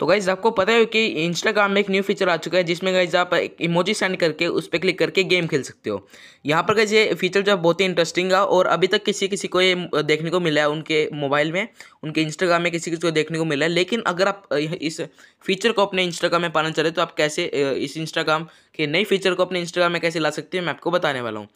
तो गाइज़ आपको पता है कि इंस्टाग्राम में एक न्यू फीचर आ चुका है जिसमें गाइज आप एक इमोजी सेंड करके उस पर क्लिक करके गेम खेल सकते हो यहाँ पर गाइज ये फीचर जो बहुत ही इंटरेस्टिंग है और अभी तक किसी किसी को ये देखने को मिला है उनके मोबाइल में उनके इंस्टाग्राम में किसी किसी को देखने को मिला है लेकिन अगर आप इस फीचर को अपने इंस्टाग्राम में पाना चाह रहे तो आप कैसे इस इंस्टाग्राम के नई फीचर को अपने इंस्टाग्राम में कैसे ला सकते हैं मैं आपको बताने वाला हूँ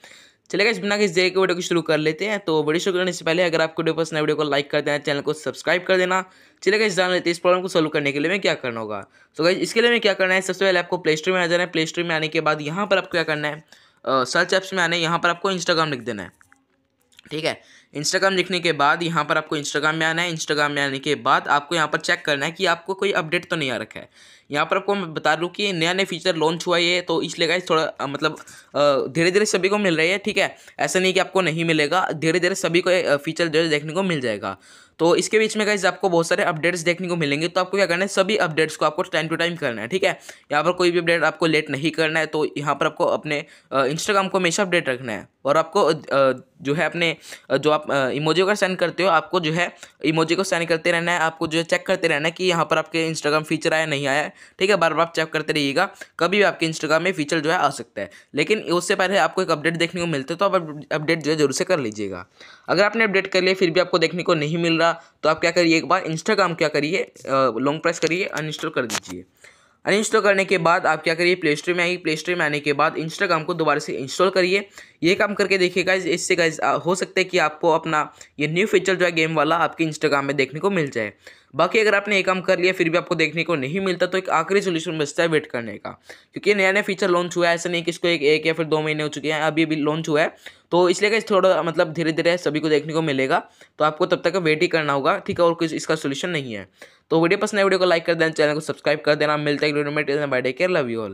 चलेगा इस बिना किसी देर के वीडियो को शुरू कर लेते हैं तो वीडियो शुरू करने से पहले अगर आपको वीडियो पसंद है वीडियो को लाइक कर देना चैनल को सब्सक्राइब कर देना चलेगा इस जान लेते हैं इस प्रॉब्लम को सोल्व करने के लिए मैं क्या करना होगा तो गाइज इसके लिए मैं क्या करना है सबसे पहले आपको प्ले स्टोर में आ जाना है प्ले स्टोर में आने के बाद यहाँ पर आपको क्या करना है सर्च ऐप्स में आने यहाँ पर आपको इंस्टाग्राम लिख देना है ठीक है इंस्टाग्राम लिखने के बाद यहाँ पर आपको इंस्टाग्राम में आना है इंस्टाग्राम में आने के बाद आपको यहाँ पर चेक करना है कि आपको कोई अपडेट तो नहीं आ रखा है यहाँ पर आपको मैं बता दूँ कि नया नया फीचर लॉन्च हुआ है तो इसलिए गाइस थोड़ा मतलब धीरे धीरे सभी को मिल रही है ठीक है ऐसा नहीं कि आपको नहीं मिलेगा धीरे धीरे सभी को फीचर जो है देखने को मिल जाएगा तो इसके बीच में गाइज आपको बहुत सारे अपडेट्स देखने को मिलेंगे तो आपको क्या करना है सभी अपडेट्स को आपको टाइम टू टाइम करना है ठीक है यहाँ पर कोई भी अपडेट आपको लेट नहीं करना है तो यहाँ पर आपको अपने इंस्टाग्राम को हमेशा अपडेट रखना है और आपको जो है अपने जो आप आप इमोजी अगर सेंड करते हो आपको जो है इमोजी को सेंड करते रहना है आपको जो है चेक करते रहना है कि यहाँ पर आपके इंस्टाग्राम फीचर आया नहीं आया है ठीक है बार बार आप चेक करते रहिएगा कभी भी आपके इंस्टाग्राम में फीचर जो है आ सकता है लेकिन उससे पहले आपको एक अपडेट देखने को मिलता है तो आप अपडेट जो है जरूर से कर लीजिएगा अगर आपने अपडेट कर लिया फिर भी आपको देखने को नहीं मिल रहा तो आप क्या करिए एक बार इंस्टाग्राम क्या करिए लॉन्ग प्रेस करिए अनइंस्टॉल कर दीजिए अनइंस्टॉल करने के बाद आप क्या करिए प्ले स्टोर में आइए प्ले स्टोर में आने के बाद इंस्टाग्राम को दोबारा से इंस्टॉल करिए ये काम करके देखिए गाइज इससे गाइज हो सकता है कि आपको अपना ये न्यू फीचर जो है गेम वाला आपके इंस्टाग्राम में देखने को मिल जाए बाकी अगर आपने ये काम कर लिया फिर भी आपको देखने को नहीं मिलता तो एक आखिरी सोल्यूशन बचता है वेट करने का क्योंकि नया नया फीचर लॉन्च हुआ है ऐसा नहीं कि इसको एक एक या फिर दो महीने हो चुके हैं अभी अभी लॉन्च हुआ है तो इसलिए गाइज थोड़ा मतलब धीरे धीरे सभी को देखने को मिलेगा तो आपको तब तक वेट ही करना होगा ठीक है और कुछ इसका सोल्यूशन नहीं है तो वीडियो पसंद है वीडियो को लाइक कर देना चैनल को सब्सक्राइब कर देना मिलते है लव यू ऑल